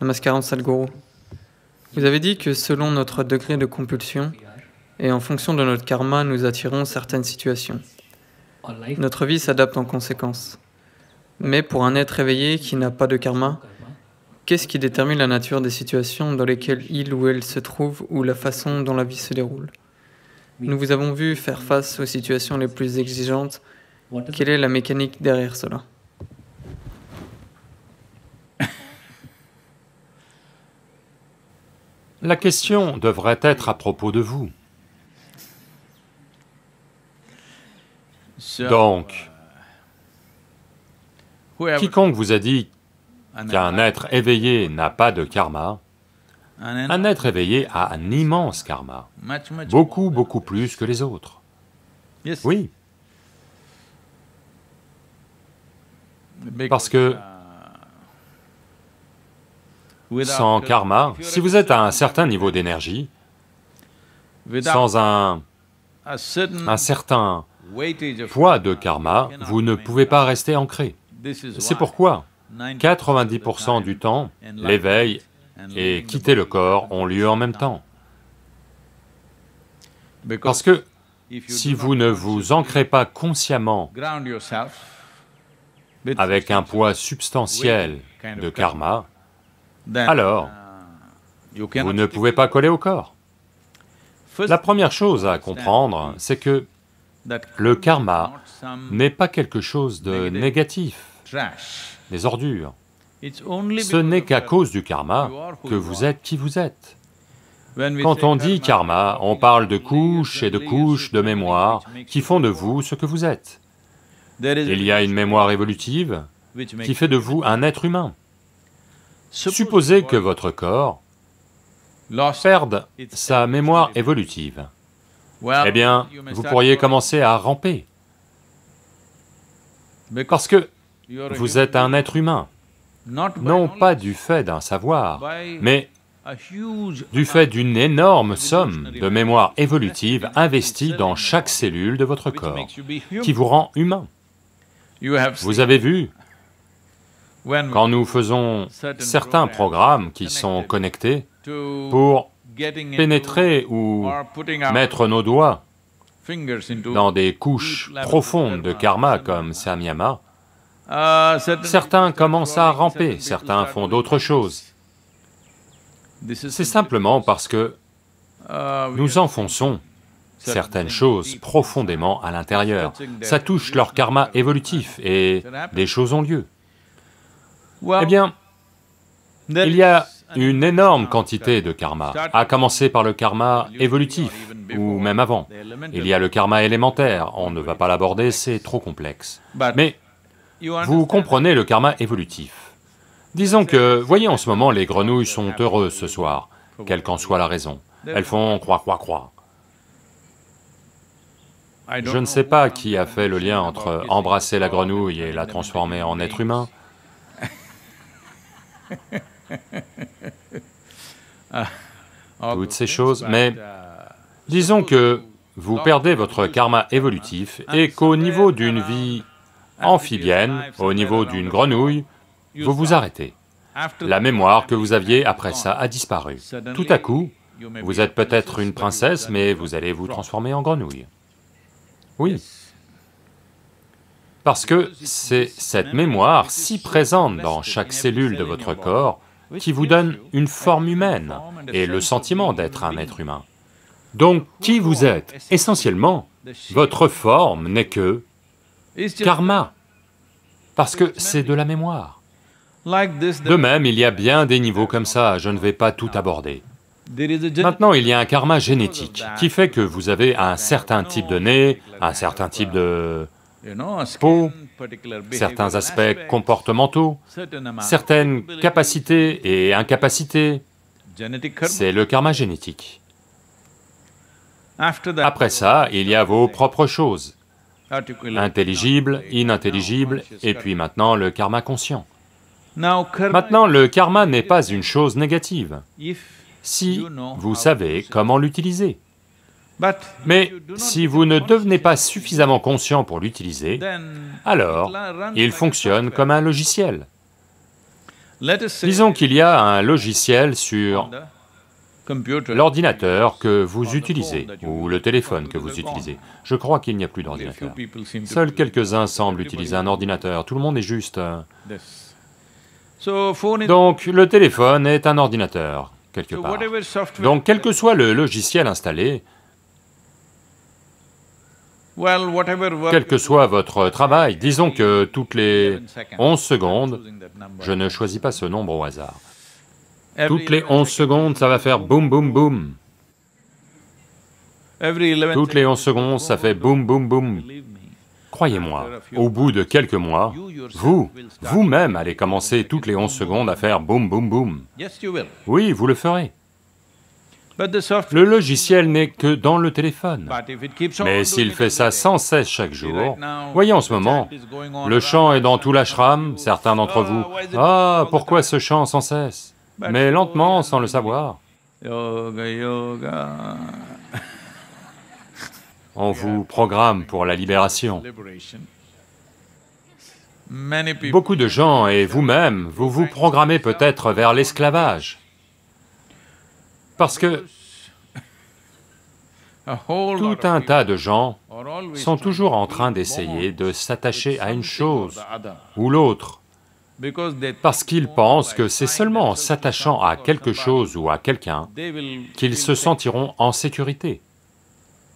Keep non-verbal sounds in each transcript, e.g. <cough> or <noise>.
Namaskaram Sadhguru. Vous avez dit que selon notre degré de compulsion et en fonction de notre karma, nous attirons certaines situations. Notre vie s'adapte en conséquence. Mais pour un être éveillé qui n'a pas de karma, qu'est-ce qui détermine la nature des situations dans lesquelles il ou elle se trouve ou la façon dont la vie se déroule Nous vous avons vu faire face aux situations les plus exigeantes. Quelle est la mécanique derrière cela La question devrait être à propos de vous. Donc, uh, quiconque vous a dit qu'un être éveillé n'a pas de karma, un être éveillé a un immense karma, beaucoup, beaucoup plus que les autres. Oui. Parce que uh, sans karma, si vous êtes à un certain niveau d'énergie, sans un, certain poids de karma, vous ne pouvez pas rester ancré. C'est pourquoi 90% du temps, l'éveil et quitter le corps ont lieu en même temps. Parce que si vous ne vous ancrez pas consciemment avec un poids substantiel de karma, ben, Alors, euh, vous ne pouvez pas coller au corps. La première chose à comprendre, c'est que le karma n'est pas quelque chose de négatif, des ordures. Ce n'est qu'à cause du karma que vous êtes qui vous êtes. Quand on dit karma, on parle de couches et de couches de mémoire qui font de vous ce que vous êtes. Il y a une mémoire évolutive qui fait de vous un être humain. Supposez que votre corps perde sa mémoire évolutive. Eh bien, vous pourriez commencer à ramper. Parce que vous êtes un être humain, non pas du fait d'un savoir, mais du fait d'une énorme somme de mémoire évolutive investie dans chaque cellule de votre corps, qui vous rend humain. Vous avez vu quand nous faisons certains programmes qui sont connectés pour pénétrer ou mettre nos doigts dans des couches profondes de karma comme Samyama, ah, certains commencent à ramper, certains font d'autres choses. C'est simplement parce que ah, nous enfonçons certaines choses profondément à l'intérieur. Ça touche leur karma évolutif et des choses ont lieu. Eh bien, il y a une énorme ah, quantité de karma, à commencer par le karma évolutif, ou même avant. Il y a le karma élémentaire, on ne va pas l'aborder, c'est trop complexe. Mais vous comprenez le karma évolutif. Disons que, voyez en ce moment, les grenouilles sont heureuses ce soir, quelle qu'en soit la raison. Elles font croix, croix, croix. Je ne sais pas qui a fait le lien entre embrasser la grenouille et la transformer en être humain, <laughs> Ah. Toutes ces choses, mais disons que vous perdez votre karma évolutif et qu'au niveau d'une vie amphibienne, au niveau d'une grenouille, vous vous arrêtez. La mémoire que vous aviez après ça a disparu. Tout à coup, vous êtes peut-être une princesse, mais vous allez vous transformer en grenouille. Oui, parce que c'est cette mémoire si présente dans chaque cellule de votre corps qui vous donne une forme humaine et le sentiment d'être un être humain. Donc, qui vous êtes Essentiellement, votre forme n'est que karma, parce que c'est de la mémoire. De même, il y a bien des niveaux comme ça, je ne vais pas tout aborder. Maintenant, il y a un karma génétique qui fait que vous avez un certain type de nez, un certain type de peau, certains aspects comportementaux, certaines capacités et incapacités. C'est le karma génétique. Après ça, il y a vos propres choses, intelligibles, inintelligibles, et puis maintenant le karma conscient. Maintenant, le karma n'est pas une chose négative, si vous savez comment l'utiliser. Mais si vous ne devenez pas suffisamment conscient pour l'utiliser, alors il fonctionne comme un logiciel. Disons qu'il y a un logiciel sur l'ordinateur que vous utilisez, ou le téléphone que vous utilisez. Je crois qu'il n'y a plus d'ordinateur. Seuls quelques-uns semblent utiliser un ordinateur, tout le monde est juste... Donc, le téléphone est un ordinateur, quelque part. Donc, quel que soit le logiciel installé, quel que soit votre travail, disons que toutes les 11 secondes, je ne choisis pas ce nombre au hasard, toutes les 11 secondes, ça va faire boum boum boum. Toutes les 11 secondes, ça fait boum boum boum. Croyez-moi, au bout de quelques mois, vous, vous-même allez commencer toutes les 11 secondes à faire boum boum boum. Oui, vous le ferez. Le logiciel n'est que dans le téléphone. Mais s'il fait ça sans cesse chaque jour, voyez en ce moment, le chant est dans tout l'ashram, certains d'entre oh, vous, « Ah, pourquoi ce chant sans cesse ?» Mais lentement, sans le savoir. <laughs> On vous programme pour la libération. Beaucoup de gens, et vous-même, vous vous programmez peut-être vers l'esclavage. Parce que tout un tas de gens sont toujours en train d'essayer de s'attacher à une chose ou l'autre, parce qu'ils pensent que c'est seulement en s'attachant à quelque chose ou à quelqu'un qu'ils se sentiront en sécurité.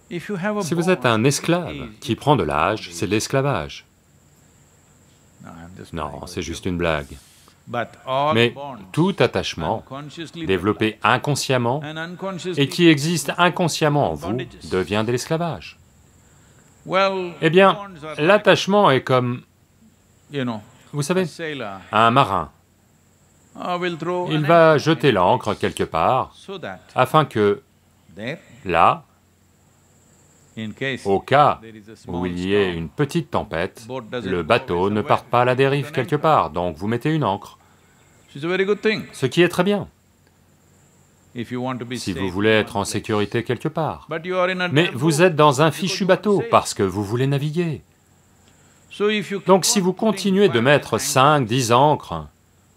Si vous êtes un esclave qui prend de l'âge, c'est de l'esclavage. Non, c'est juste une blague. Mais tout attachement, développé inconsciemment et qui existe inconsciemment en vous, devient de l'esclavage. Eh bien, l'attachement est comme, vous savez, un marin. Ah, Il va jeter l'ancre quelque part afin que, là, au cas où il y ait une petite tempête, le bateau ne part pas à la dérive quelque part, donc vous mettez une ancre, ce qui est très bien si vous voulez être en sécurité quelque part. Mais vous êtes dans un fichu bateau parce que vous voulez naviguer. Donc si vous continuez de mettre 5, 10 ancres,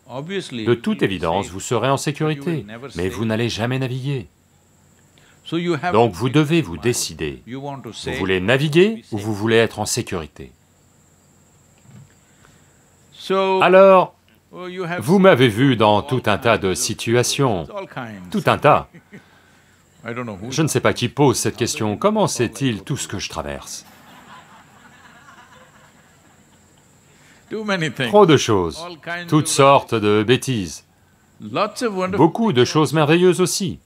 de toute évidence, vous serez en sécurité, mais vous n'allez jamais naviguer. Donc vous devez vous décider. Vous voulez naviguer ou vous voulez être en sécurité Alors, vous m'avez vu dans tout un tas de situations, tout un tas. Je ne sais pas qui pose cette question, comment sait-il tout ce que je traverse Trop de choses, toutes sortes de bêtises, beaucoup de choses merveilleuses aussi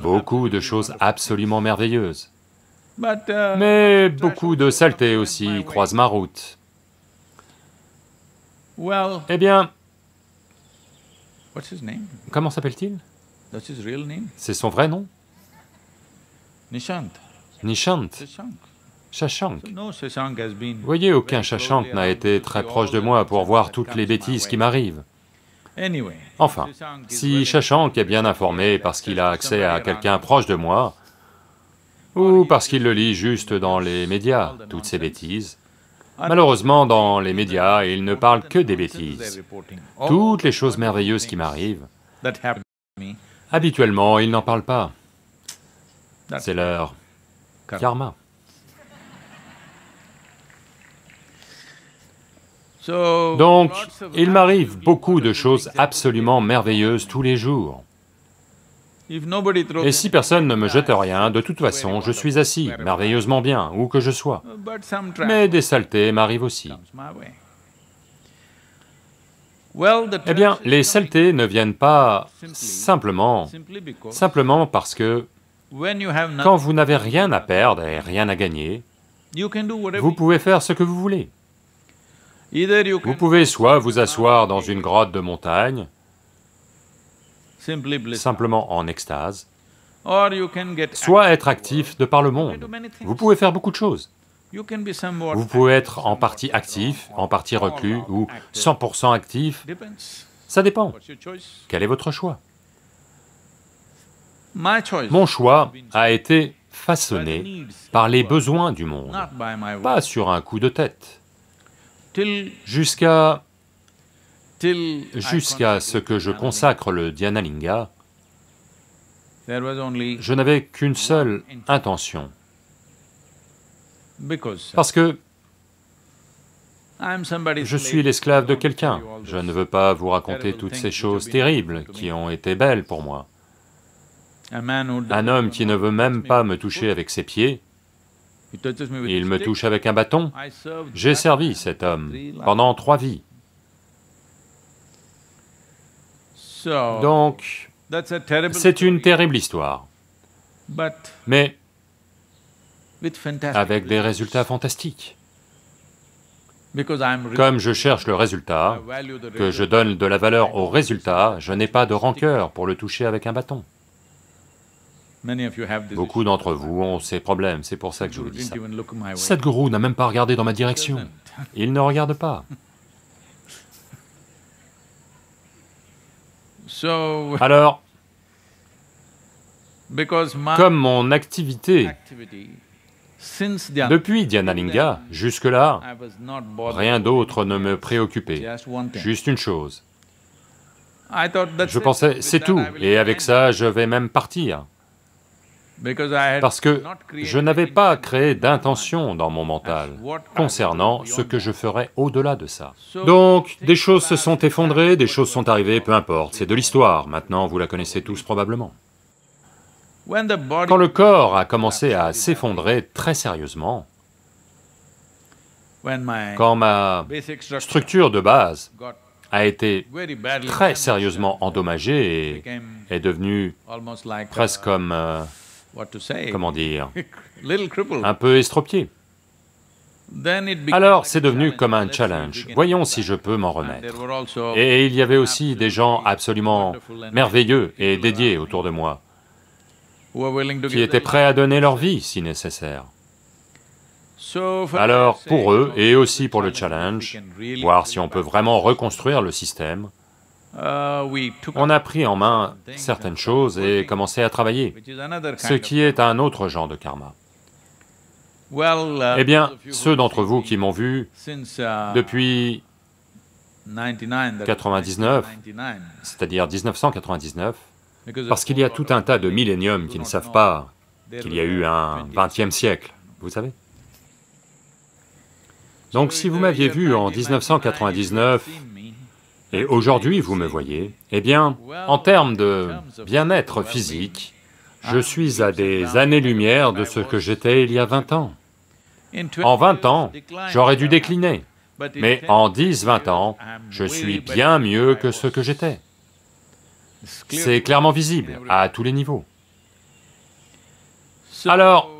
beaucoup de choses absolument merveilleuses. Uh, Mais beaucoup de saletés aussi croisent ma route. Eh bien, comment s'appelle-t-il C'est son vrai nom Nishant. Nishant. Shashank. Vous voyez, aucun Shashank n'a été très proche de moi pour voir toutes les bêtises qui m'arrivent. Enfin, si Shashank est bien informé parce qu'il a accès à quelqu'un proche de moi, ou parce qu'il le lit juste dans les médias, toutes ces bêtises. Malheureusement, dans les médias, il ne parle que des bêtises. Toutes les choses merveilleuses qui m'arrivent, habituellement, il n'en parle pas. C'est leur karma. Donc, il m'arrive beaucoup de choses absolument merveilleuses tous les jours. Et si personne ne me jette rien, de toute façon, je suis assis, merveilleusement bien, où que je sois. Mais des saletés m'arrivent aussi. Eh bien, les saletés ne viennent pas simplement, simplement parce que quand vous n'avez rien à perdre et rien à gagner, vous pouvez faire ce que vous voulez. Vous pouvez soit vous asseoir dans une grotte de montagne, simplement en extase, soit être actif de par le monde. Vous pouvez faire beaucoup de choses. Vous pouvez être en partie actif, en partie reclus, ou 100% actif, ça dépend. Quel est votre choix Mon choix a été façonné par les besoins du monde, pas sur un coup de tête jusqu'à ce que je consacre le Dhyanalinga, je n'avais qu'une seule intention, parce que je suis l'esclave de quelqu'un, je ne veux pas vous raconter toutes ces choses terribles qui ont été belles pour moi. Un homme qui ne veut même pas me toucher avec ses pieds, il me touche avec un bâton. J'ai servi cet homme pendant trois vies. Donc, c'est une terrible histoire, mais avec des résultats fantastiques. Comme je cherche le résultat, que je donne de la valeur au résultat, je n'ai pas de rancœur pour le toucher avec un bâton. Beaucoup d'entre vous ont ces problèmes, c'est pour ça que je vous dis ça. gourou n'a même pas regardé dans ma direction. Il ne regarde pas. <laughs> Alors, <laughs> comme mon activité, depuis Dhyanalinga, jusque-là, rien d'autre ne me préoccupait, juste une chose. Je pensais, c'est tout, et avec ça, je vais même partir parce que je n'avais pas créé d'intention dans mon mental concernant ce que je ferais au-delà de ça. Donc, des choses se sont effondrées, des choses sont arrivées, peu importe, c'est de l'histoire, maintenant vous la connaissez tous probablement. Quand le corps a commencé à s'effondrer très sérieusement, quand ma structure de base a été très sérieusement endommagée et est devenue presque uh, comme... Euh, comment dire, <laughs> un peu estropié. Alors c'est devenu comme un challenge, voyons si je peux m'en remettre. Et il y avait aussi des gens absolument merveilleux et dédiés autour de moi, qui étaient prêts à donner leur vie si nécessaire. Alors pour eux, et aussi pour le challenge, voir si on peut vraiment reconstruire le système, euh, On a pris en main certaines choses et commencé à travailler, ce qui est un autre genre de karma. Uh, eh bien, ceux d'entre vous qui m'ont vu uh, depuis 99, c'est-à-dire 1999, parce qu'il y a tout un tas de milléniums qui ne savent pas qu'il y a eu un 20e siècle, vous savez. Donc si vous m'aviez vu en 1999, et aujourd'hui, vous me voyez, eh bien, en termes de bien-être physique, je suis à des années-lumière de ce que j'étais il y a 20 ans. En 20 ans, j'aurais dû décliner, mais en 10-20 ans, je suis bien mieux que ce que j'étais. C'est clairement visible, à tous les niveaux. Alors,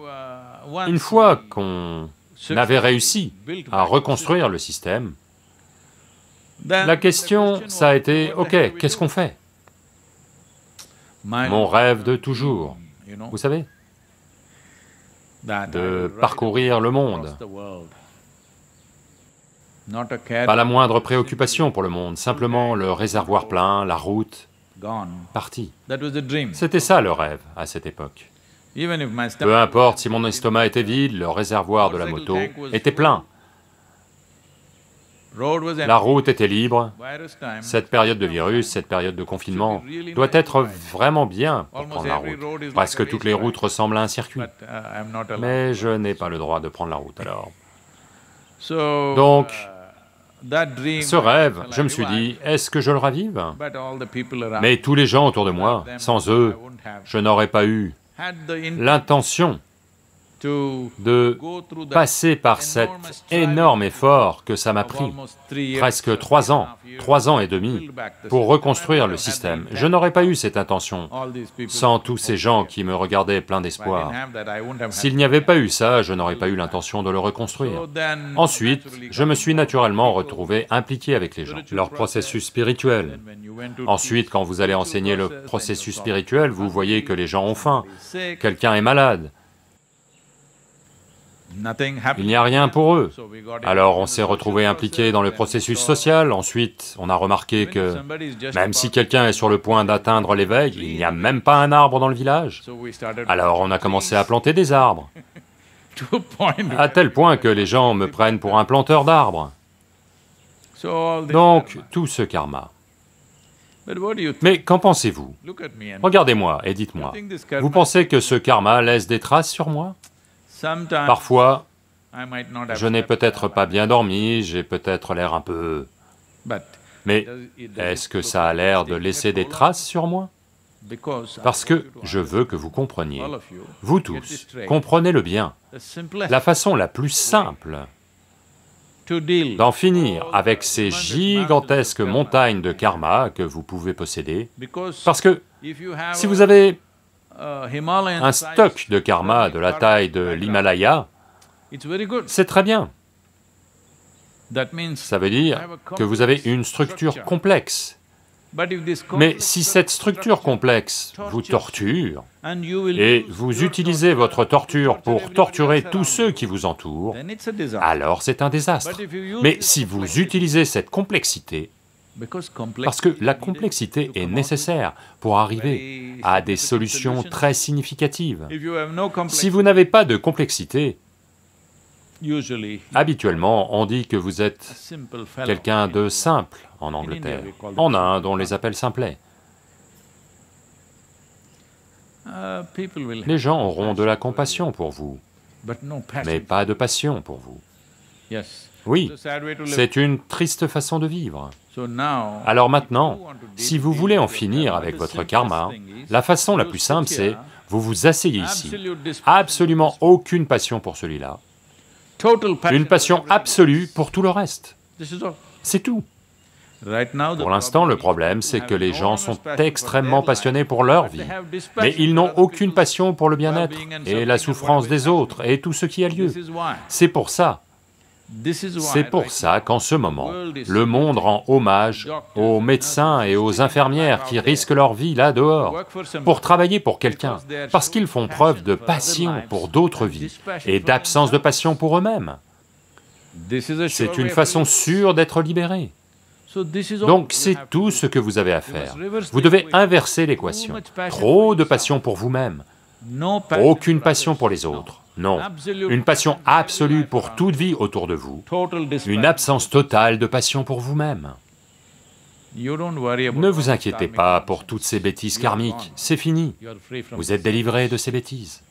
une fois qu'on avait réussi à reconstruire le système, ben, la question, ça a été, ok, qu'est-ce qu'on fait Mon rêve de toujours, vous savez, de parcourir le monde. Pas la moindre préoccupation pour le monde, simplement le réservoir plein, la route, parti. C'était ça le rêve à cette époque. Peu importe si mon estomac était vide, le réservoir de la moto était plein. La route était libre. Cette période de virus, cette période de confinement doit être vraiment bien pour prendre la route. que toutes les routes ressemblent à un circuit. Uh, Mais je n'ai pas le droit de prendre la route alors. Donc, uh, ce rêve, je me suis dit, est-ce que je le ravive Mais tous les gens autour de moi, sans eux, je n'aurais pas eu l'intention de passer par cet énorme effort que ça m'a pris, presque trois ans, trois ans et demi, pour reconstruire le système. Je n'aurais pas eu cette intention sans tous ces gens qui me regardaient plein d'espoir. S'il n'y avait pas eu ça, je n'aurais pas eu l'intention de le reconstruire. Ensuite, je me suis naturellement retrouvé impliqué avec les gens, leur processus spirituel. Ensuite, quand vous allez enseigner le processus spirituel, vous voyez que les gens ont faim, quelqu'un est malade, il n'y a rien pour eux. Alors on s'est retrouvé impliqué dans le processus social, ensuite on a remarqué que même si quelqu'un est sur le point d'atteindre l'éveil, il n'y a même pas un arbre dans le village. Alors on a commencé à planter des arbres. <laughs> À tel point que les gens me prennent pour un planteur d'arbres. Donc, tout ce karma. Mais qu'en pensez-vous Regardez-moi et dites-moi, vous pensez que ce karma laisse des traces sur moi Parfois, je n'ai peut-être pas bien dormi, j'ai peut-être l'air un peu... Mais est-ce que ça a l'air de laisser des traces sur moi Parce que je veux que vous compreniez, vous tous, comprenez-le bien, la façon la plus simple d'en finir avec ces gigantesques montagnes de karma que vous pouvez posséder, parce que si vous avez euh, un stock de karma de la taille de l'Himalaya, c'est très bien. Ça veut dire que vous avez une structure complexe. Mais si cette structure complexe vous torture, et vous utilisez votre torture pour torturer tous ceux qui vous entourent, alors c'est un désastre. Mais si vous utilisez cette complexité, parce que la complexité est nécessaire pour arriver à des solutions très significatives. Si vous n'avez pas de complexité, habituellement on dit que vous êtes quelqu'un de simple en Angleterre. En Inde, on les appelle simplets. Uh, les gens auront de la compassion pour vous, mais pas de passion pour vous. Oui, c'est une triste façon de vivre. Alors maintenant, si vous voulez en finir avec votre karma, la façon la plus simple c'est, vous vous asseyez ici, absolument aucune passion pour celui-là, une passion absolue pour tout le reste. C'est tout. Pour l'instant, le problème, c'est que les gens sont extrêmement passionnés pour leur vie, mais ils n'ont aucune passion pour le bien-être et la souffrance des autres et tout ce qui a lieu. C'est pour ça c'est pour ça qu'en ce moment, le monde rend hommage aux médecins et aux infirmières qui risquent leur vie là dehors pour travailler pour quelqu'un, parce qu'ils font preuve de passion pour d'autres vies et d'absence de passion pour eux-mêmes. C'est une façon sûre d'être libéré. Donc c'est tout ce que vous avez à faire. Vous devez inverser l'équation. Trop de passion pour vous-même, aucune passion pour les autres, non. Une passion absolue pour toute vie autour de vous, une absence totale de passion pour vous-même. Ne vous inquiétez pas pour toutes ces bêtises karmiques, c'est fini. Vous êtes délivré de ces bêtises.